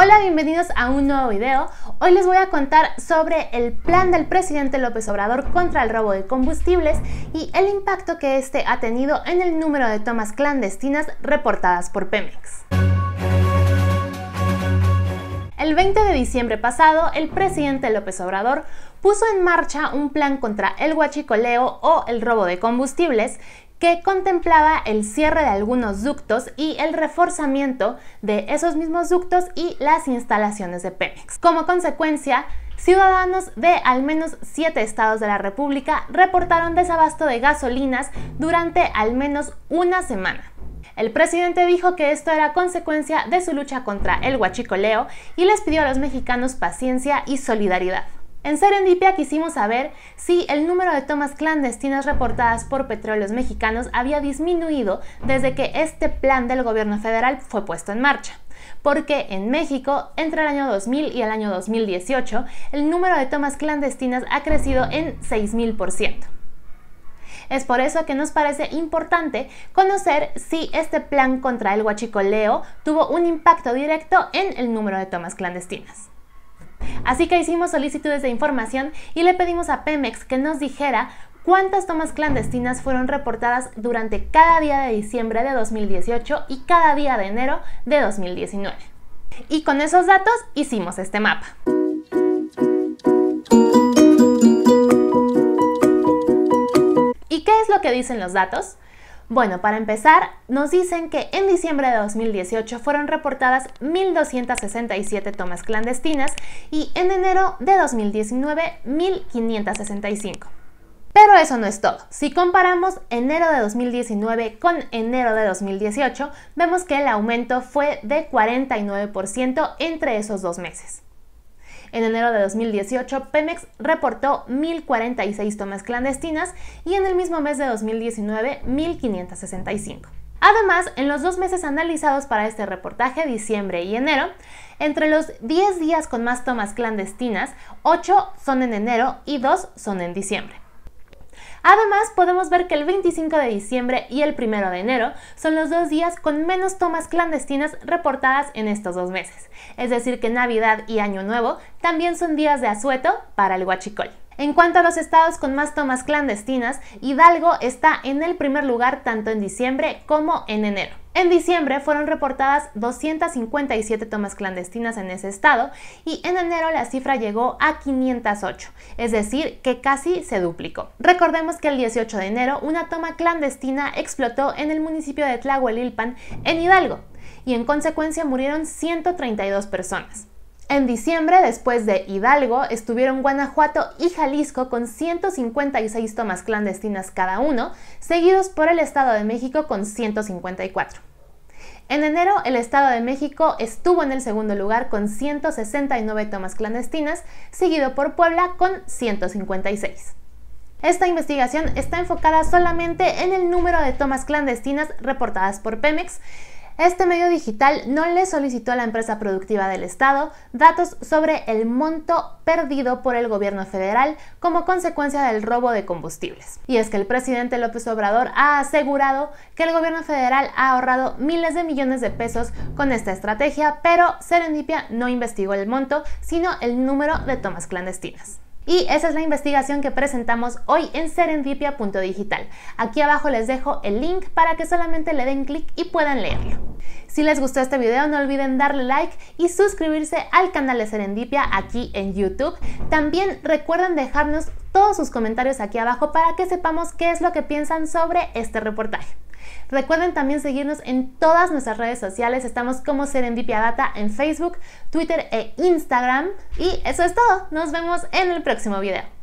Hola, bienvenidos a un nuevo video. Hoy les voy a contar sobre el plan del presidente López Obrador contra el robo de combustibles y el impacto que este ha tenido en el número de tomas clandestinas reportadas por Pemex. El 20 de diciembre pasado, el presidente López Obrador puso en marcha un plan contra el huachicoleo o el robo de combustibles que contemplaba el cierre de algunos ductos y el reforzamiento de esos mismos ductos y las instalaciones de Pemex. Como consecuencia, ciudadanos de al menos siete estados de la República reportaron desabasto de gasolinas durante al menos una semana. El presidente dijo que esto era consecuencia de su lucha contra el huachicoleo y les pidió a los mexicanos paciencia y solidaridad. En Serendipia quisimos saber si el número de tomas clandestinas reportadas por petróleos mexicanos había disminuido desde que este plan del gobierno federal fue puesto en marcha. Porque en México, entre el año 2000 y el año 2018, el número de tomas clandestinas ha crecido en 6.000%. Es por eso que nos parece importante conocer si este plan contra el huachicoleo tuvo un impacto directo en el número de tomas clandestinas. Así que hicimos solicitudes de información y le pedimos a Pemex que nos dijera cuántas tomas clandestinas fueron reportadas durante cada día de diciembre de 2018 y cada día de enero de 2019. Y con esos datos hicimos este mapa. ¿Y qué es lo que dicen los datos? Bueno, para empezar, nos dicen que en diciembre de 2018 fueron reportadas 1.267 tomas clandestinas y en enero de 2019 1.565. Pero eso no es todo. Si comparamos enero de 2019 con enero de 2018, vemos que el aumento fue de 49% entre esos dos meses. En enero de 2018, Pemex reportó 1.046 tomas clandestinas y en el mismo mes de 2019, 1.565. Además, en los dos meses analizados para este reportaje, diciembre y enero, entre los 10 días con más tomas clandestinas, 8 son en enero y 2 son en diciembre. Además, podemos ver que el 25 de diciembre y el 1 de enero son los dos días con menos tomas clandestinas reportadas en estos dos meses. Es decir, que Navidad y Año Nuevo también son días de asueto para el huachicol. En cuanto a los estados con más tomas clandestinas, Hidalgo está en el primer lugar tanto en diciembre como en enero. En diciembre fueron reportadas 257 tomas clandestinas en ese estado y en enero la cifra llegó a 508, es decir, que casi se duplicó. Recordemos que el 18 de enero una toma clandestina explotó en el municipio de Tlahuelilpan, en Hidalgo, y en consecuencia murieron 132 personas. En diciembre, después de Hidalgo, estuvieron Guanajuato y Jalisco con 156 tomas clandestinas cada uno, seguidos por el Estado de México con 154. En enero, el Estado de México estuvo en el segundo lugar con 169 tomas clandestinas, seguido por Puebla con 156. Esta investigación está enfocada solamente en el número de tomas clandestinas reportadas por Pemex, este medio digital no le solicitó a la empresa productiva del Estado datos sobre el monto perdido por el gobierno federal como consecuencia del robo de combustibles. Y es que el presidente López Obrador ha asegurado que el gobierno federal ha ahorrado miles de millones de pesos con esta estrategia, pero Serendipia no investigó el monto, sino el número de tomas clandestinas. Y esa es la investigación que presentamos hoy en serendipia.digital. Aquí abajo les dejo el link para que solamente le den clic y puedan leerlo. Si les gustó este video no olviden darle like y suscribirse al canal de Serendipia aquí en YouTube. También recuerden dejarnos todos sus comentarios aquí abajo para que sepamos qué es lo que piensan sobre este reportaje. Recuerden también seguirnos en todas nuestras redes sociales. Estamos como Serendipia Data en Facebook, Twitter e Instagram. Y eso es todo. Nos vemos en el próximo video.